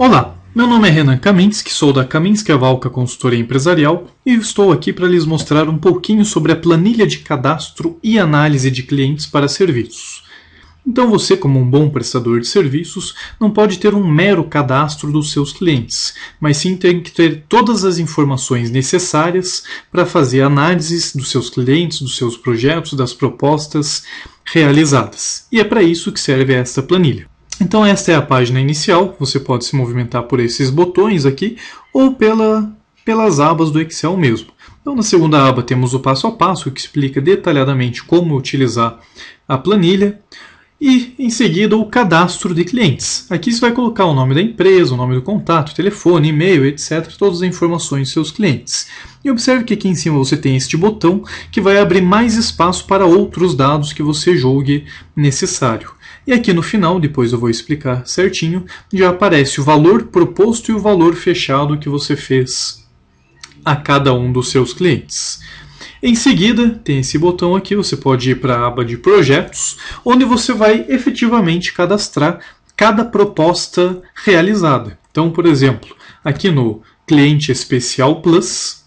Olá, meu nome é Renan Kaminski, sou da Kaminski Avalca Consultoria Empresarial e estou aqui para lhes mostrar um pouquinho sobre a planilha de cadastro e análise de clientes para serviços. Então você, como um bom prestador de serviços, não pode ter um mero cadastro dos seus clientes, mas sim tem que ter todas as informações necessárias para fazer análises dos seus clientes, dos seus projetos, das propostas realizadas. E é para isso que serve esta planilha. Então esta é a página inicial, você pode se movimentar por esses botões aqui ou pela, pelas abas do Excel mesmo. Então na segunda aba temos o passo a passo que explica detalhadamente como utilizar a planilha e em seguida o cadastro de clientes. Aqui você vai colocar o nome da empresa, o nome do contato, telefone, e-mail, etc, todas as informações dos seus clientes. E observe que aqui em cima você tem este botão que vai abrir mais espaço para outros dados que você julgue necessário. E aqui no final, depois eu vou explicar certinho, já aparece o valor proposto e o valor fechado que você fez a cada um dos seus clientes. Em seguida, tem esse botão aqui, você pode ir para a aba de projetos, onde você vai efetivamente cadastrar cada proposta realizada. Então, por exemplo, aqui no Cliente Especial Plus,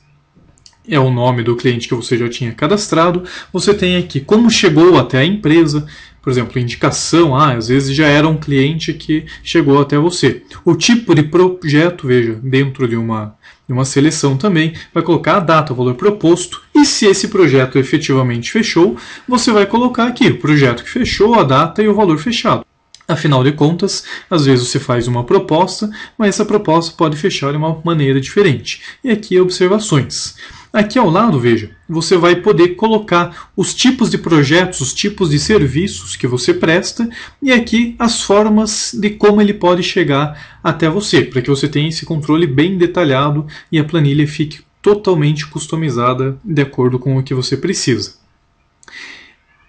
é o nome do cliente que você já tinha cadastrado, você tem aqui como chegou até a empresa, por exemplo, indicação, ah, às vezes já era um cliente que chegou até você. O tipo de projeto, veja, dentro de uma, de uma seleção também, vai colocar a data, o valor proposto, e se esse projeto efetivamente fechou, você vai colocar aqui o projeto que fechou, a data e o valor fechado. Afinal de contas, às vezes você faz uma proposta, mas essa proposta pode fechar de uma maneira diferente. E aqui observações. Aqui ao lado, veja, você vai poder colocar os tipos de projetos, os tipos de serviços que você presta e aqui as formas de como ele pode chegar até você, para que você tenha esse controle bem detalhado e a planilha fique totalmente customizada de acordo com o que você precisa.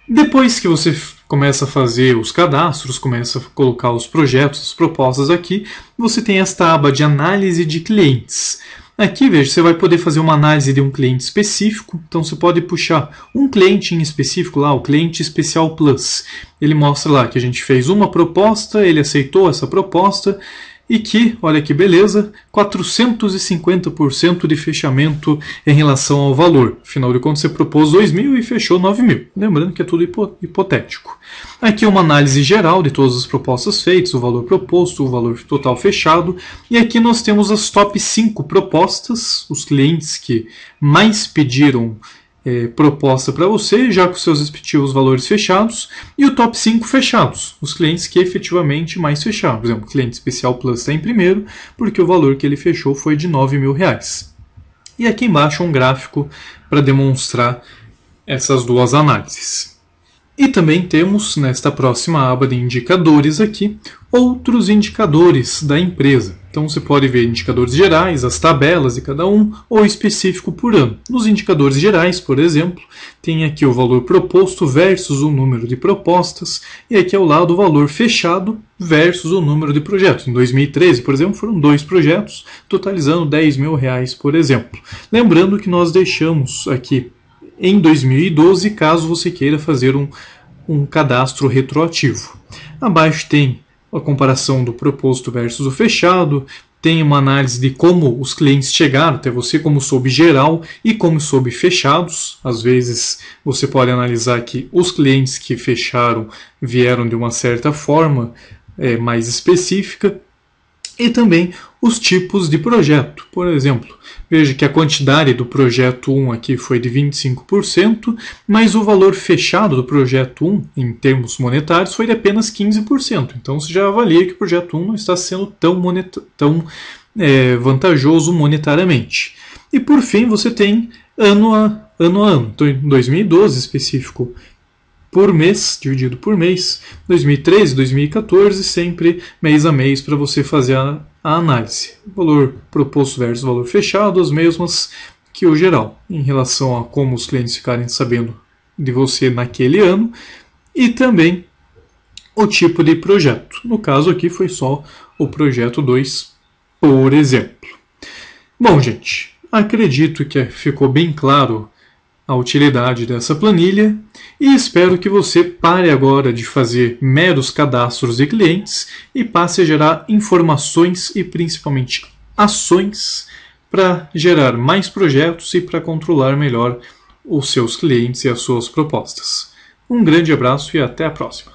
Depois que você começa a fazer os cadastros, começa a colocar os projetos, as propostas aqui, você tem esta aba de análise de clientes. Aqui, veja, você vai poder fazer uma análise de um cliente específico. Então, você pode puxar um cliente em específico lá, o cliente especial plus. Ele mostra lá que a gente fez uma proposta, ele aceitou essa proposta e que, olha que beleza, 450% de fechamento em relação ao valor. Afinal de contas, você propôs 2 mil e fechou 9 mil. Lembrando que é tudo hipotético. Aqui é uma análise geral de todas as propostas feitas, o valor proposto, o valor total fechado. E aqui nós temos as top 5 propostas, os clientes que mais pediram é, proposta para você, já com seus respectivos valores fechados, e o top 5 fechados, os clientes que efetivamente mais fecharam. Por exemplo, o cliente especial Plus está em primeiro, porque o valor que ele fechou foi de R$ mil reais. E aqui embaixo um gráfico para demonstrar essas duas análises. E também temos nesta próxima aba de indicadores aqui outros indicadores da empresa. Então você pode ver indicadores gerais, as tabelas de cada um ou específico por ano. Nos indicadores gerais, por exemplo, tem aqui o valor proposto versus o número de propostas e aqui ao lado o valor fechado versus o número de projetos. Em 2013, por exemplo, foram dois projetos, totalizando 10 mil reais, por exemplo. Lembrando que nós deixamos aqui em 2012, caso você queira fazer um, um cadastro retroativo. Abaixo tem a comparação do proposto versus o fechado, tem uma análise de como os clientes chegaram até você, como sob geral e como sob fechados. Às vezes você pode analisar que os clientes que fecharam vieram de uma certa forma é, mais específica e também os tipos de projeto. Por exemplo, veja que a quantidade do projeto 1 aqui foi de 25%, mas o valor fechado do projeto 1, em termos monetários, foi de apenas 15%. Então você já avalia que o projeto 1 não está sendo tão, monet... tão é, vantajoso monetariamente. E por fim, você tem ano a ano. A ano. Então, em 2012 específico, por mês, dividido por mês, 2013, 2014, sempre mês a mês para você fazer a, a análise. Valor proposto versus valor fechado, as mesmas que o geral, em relação a como os clientes ficarem sabendo de você naquele ano e também o tipo de projeto. No caso aqui foi só o projeto 2, por exemplo. Bom, gente, acredito que ficou bem claro a utilidade dessa planilha e espero que você pare agora de fazer meros cadastros de clientes e passe a gerar informações e principalmente ações para gerar mais projetos e para controlar melhor os seus clientes e as suas propostas. Um grande abraço e até a próxima!